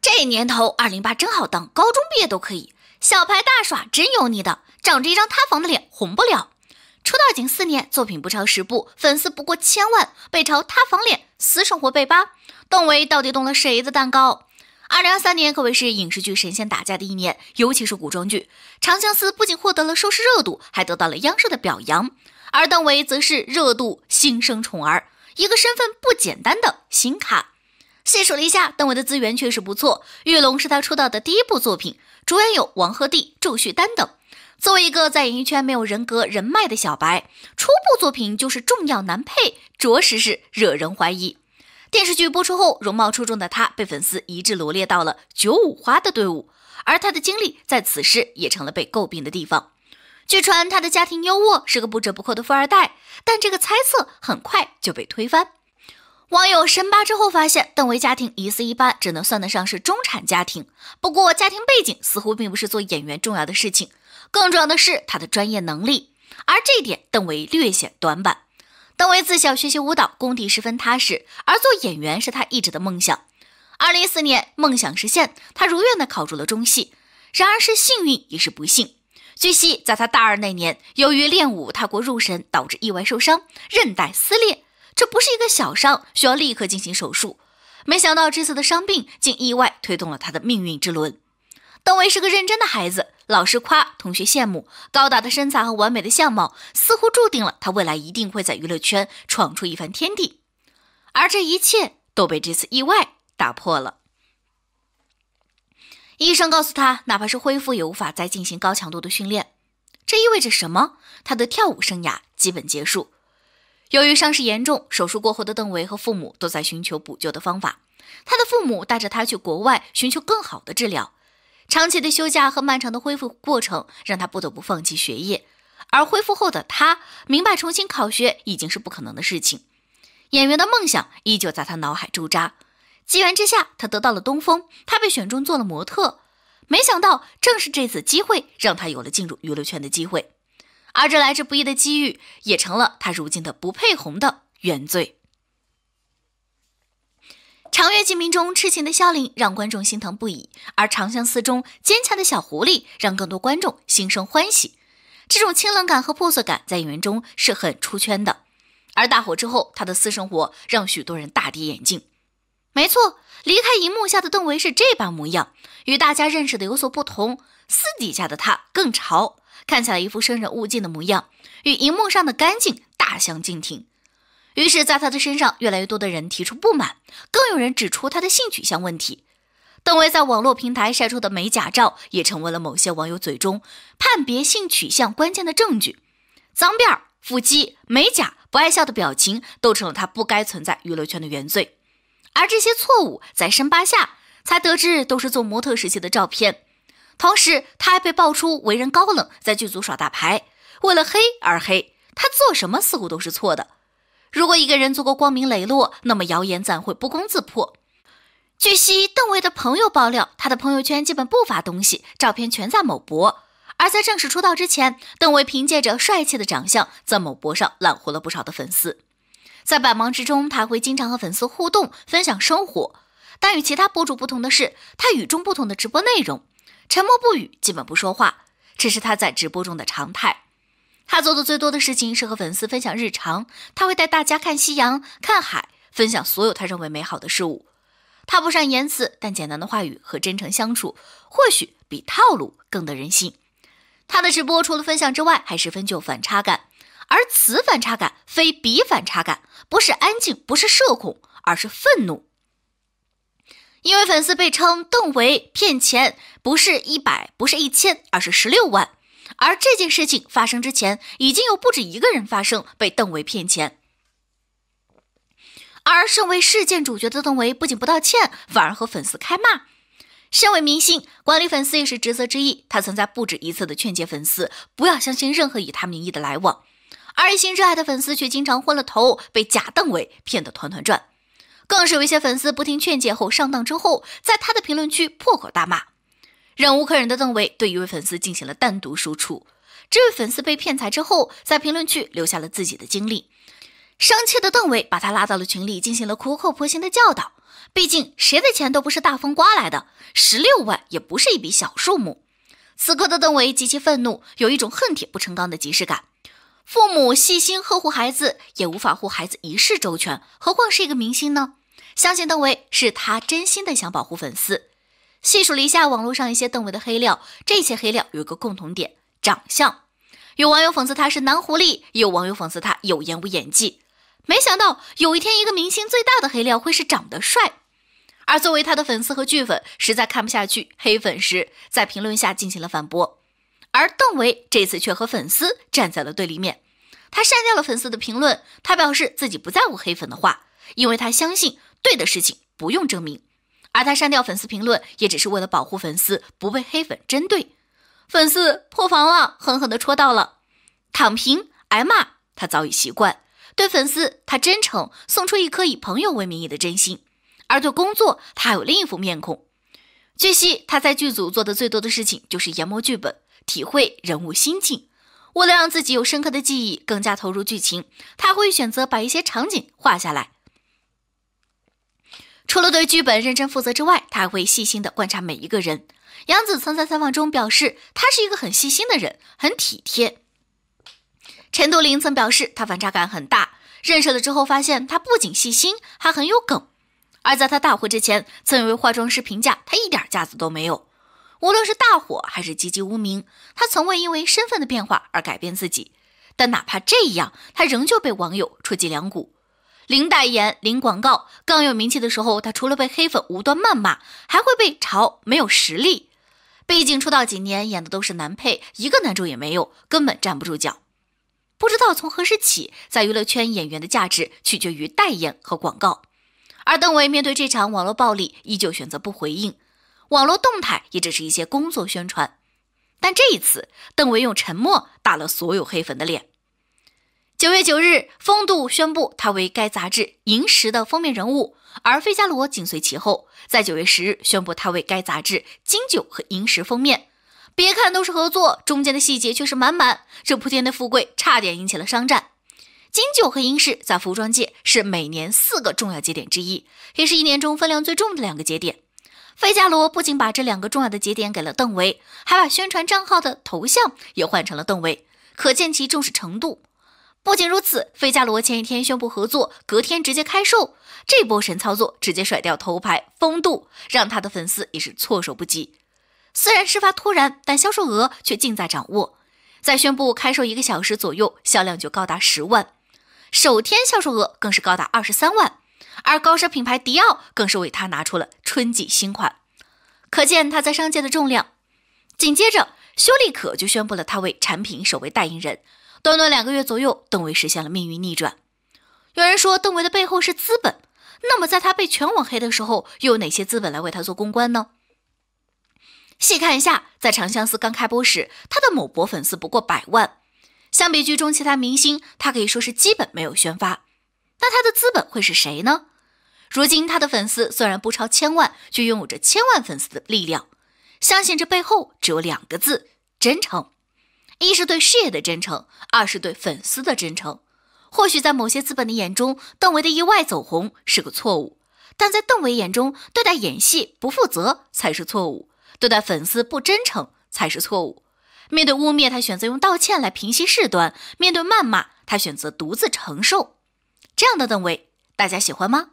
这年头，二零八真好当，高中毕业都可以。小牌大耍，真油腻的！长着一张塌房的脸，红不了。出道仅四年，作品不超十部，粉丝不过千万，被嘲塌房脸，私生活被扒。邓为到底动了谁的蛋糕？二零二三年可谓是影视剧神仙打架的一年，尤其是古装剧《长相思》，不仅获得了收视热度，还得到了央视的表扬。而邓为则是热度新生宠儿，一个身份不简单的新卡。细数了一下，邓为的资源确实不错。《玉龙》是他出道的第一部作品，主演有王鹤棣、祝绪丹等。作为一个在演艺圈没有人格人脉的小白，初部作品就是重要男配，着实是惹人怀疑。电视剧播出后，容貌出众的他被粉丝一致罗列到了“九五花”的队伍，而他的经历在此时也成了被诟病的地方。据传他的家庭优渥，是个不折不扣的富二代，但这个猜测很快就被推翻。网友深扒之后发现，邓为家庭疑似一般，只能算得上是中产家庭。不过，家庭背景似乎并不是做演员重要的事情，更重要的是他的专业能力。而这点，邓为略显短板。邓为自小学习舞蹈，功底十分踏实，而做演员是他一直的梦想。二零一四年，梦想实现，他如愿的考入了中戏。然而，是幸运也是不幸。据悉，在他大二那年，由于练舞太过入神，导致意外受伤，韧带撕裂。这不是一个小伤，需要立刻进行手术。没想到这次的伤病竟意外推动了他的命运之轮。邓为是个认真的孩子，老师夸，同学羡慕，高大的身材和完美的相貌似乎注定了他未来一定会在娱乐圈闯出一番天地。而这一切都被这次意外打破了。医生告诉他，哪怕是恢复，也无法再进行高强度的训练。这意味着什么？他的跳舞生涯基本结束。由于伤势严重，手术过后的邓为和父母都在寻求补救的方法。他的父母带着他去国外寻求更好的治疗。长期的休假和漫长的恢复过程，让他不得不放弃学业。而恢复后的他明白，重新考学已经是不可能的事情。演员的梦想依旧在他脑海驻扎。机缘之下，他得到了东风，他被选中做了模特。没想到，正是这次机会，让他有了进入娱乐圈的机会。而这来之不易的机遇，也成了他如今的不配红的原罪。《长月烬明》中痴情的萧林让观众心疼不已，而《长相思》中坚强的小狐狸让更多观众心生欢喜。这种清冷感和破碎感在演员中是很出圈的。而大火之后，他的私生活让许多人大跌眼镜。没错，离开荧幕下的邓为是这般模样，与大家认识的有所不同。私底下的他更潮。看起来一副生人勿近的模样，与荧幕上的干净大相径庭。于是，在他的身上，越来越多的人提出不满，更有人指出他的性取向问题。邓为在网络平台晒出的美甲照，也成为了某些网友嘴中判别性取向关键的证据。脏辫、腹肌、美甲、不爱笑的表情，都成了他不该存在娱乐圈的原罪。而这些错误，在深扒下才得知，都是做模特时期的照片。同时，他还被爆出为人高冷，在剧组耍大牌，为了黑而黑，他做什么似乎都是错的。如果一个人足够光明磊落，那么谣言怎会不攻自破？据悉，邓为的朋友爆料，他的朋友圈基本不发东西，照片全在某博。而在正式出道之前，邓为凭借着帅气的长相，在某博上揽获了不少的粉丝。在百忙之中，他会经常和粉丝互动，分享生活。但与其他博主不同的是，他与众不同的直播内容。沉默不语，基本不说话，这是他在直播中的常态。他做的最多的事情是和粉丝分享日常，他会带大家看夕阳、看海，分享所有他认为美好的事物。他不善言辞，但简单的话语和真诚相处，或许比套路更得人心。他的直播除了分享之外，还十分就反差感，而此反差感非彼反差感，不是安静，不是社恐，而是愤怒。因为粉丝被称邓为骗钱，不是一百，不是一千，而是十六万。而这件事情发生之前，已经有不止一个人发生被邓为骗钱。而身为事件主角的邓为不仅不道歉，反而和粉丝开骂。身为明星，管理粉丝也是职责之一。他曾在不止一次的劝诫粉丝不要相信任何以他名义的来往。而一心热爱的粉丝却经常昏了头，被假邓为骗得团团转。更是有一些粉丝不听劝诫后上当之后，在他的评论区破口大骂，忍无可忍的邓为对一位粉丝进行了单独输出。这位粉丝被骗财之后，在评论区留下了自己的经历，生气的邓为把他拉到了群里，进行了苦口婆心的教导。毕竟谁的钱都不是大风刮来的，十六万也不是一笔小数目。此刻的邓为极其愤怒，有一种恨铁不成钢的即视感。父母细心呵护孩子，也无法护孩子一世周全，何况是一个明星呢？相信邓为是他真心的想保护粉丝。细数了一下网络上一些邓为的黑料，这些黑料有个共同点：长相。有网友讽刺他是“男狐狸”，也有网友讽刺他“有颜无演技”。没想到有一天，一个明星最大的黑料会是长得帅。而作为他的粉丝和剧粉，实在看不下去黑粉时，在评论下进行了反驳。而邓为这次却和粉丝站在了对立面，他删掉了粉丝的评论，他表示自己不在乎黑粉的话，因为他相信。对的事情不用证明，而他删掉粉丝评论，也只是为了保护粉丝不被黑粉针对。粉丝破防了，狠狠的戳到了，躺平挨骂，他早已习惯。对粉丝，他真诚，送出一颗以朋友为名义的真心；而对工作，他有另一副面孔。据悉，他在剧组做的最多的事情就是研磨剧本，体会人物心境。为了让自己有深刻的记忆，更加投入剧情，他会选择把一些场景画下来。除了对剧本认真负责之外，他还会细心的观察每一个人。杨紫曾在采访中表示，他是一个很细心的人，很体贴。陈都灵曾表示，他反差感很大，认识了之后发现他不仅细心，还很有梗。而在他大火之前，曾有位化妆师评价他一点架子都没有。无论是大火还是籍籍无名，他从未因为身份的变化而改变自己。但哪怕这样，他仍旧被网友戳脊梁骨。零代言、零广告，刚有名气的时候，他除了被黑粉无端谩骂，还会被嘲没有实力。毕竟出道几年，演的都是男配，一个男主也没有，根本站不住脚。不知道从何时起，在娱乐圈，演员的价值取决于代言和广告。而邓为面对这场网络暴力，依旧选择不回应，网络动态也只是一些工作宣传。但这一次，邓为用沉默打了所有黑粉的脸。九月九日，风度宣布他为该杂志《银石》的封面人物，而《费加罗》紧随其后，在九月十日宣布他为该杂志《金九》和《银石》封面。别看都是合作，中间的细节却是满满。这铺天的富贵差点引起了商战。《金九》和《银石》在服装界是每年四个重要节点之一，也是一年中分量最重的两个节点。《费加罗》不仅把这两个重要的节点给了邓为，还把宣传账号的头像也换成了邓为，可见其重视程度。不仅如此，费加罗前一天宣布合作，隔天直接开售，这波神操作直接甩掉头牌风度，让他的粉丝也是措手不及。虽然事发突然，但销售额却尽在掌握，在宣布开售一个小时左右，销量就高达十万，首天销售额更是高达二十三万。而高奢品牌迪奥更是为他拿出了春季新款，可见他在商界的重量。紧接着，修丽可就宣布了他为产品首位代言人。短短两个月左右，邓为实现了命运逆转。有人说邓为的背后是资本，那么在他被全网黑的时候，又有哪些资本来为他做公关呢？细看一下，在《长相思》刚开播时，他的某博粉丝不过百万，相比剧中其他明星，他可以说是基本没有宣发。那他的资本会是谁呢？如今他的粉丝虽然不超千万，却拥有着千万粉丝的力量，相信这背后只有两个字：真诚。一是对事业的真诚，二是对粉丝的真诚。或许在某些资本的眼中，邓为的意外走红是个错误，但在邓为眼中，对待演戏不负责才是错误，对待粉丝不真诚才是错误。面对污蔑，他选择用道歉来平息事端；面对谩骂，他选择独自承受。这样的邓为，大家喜欢吗？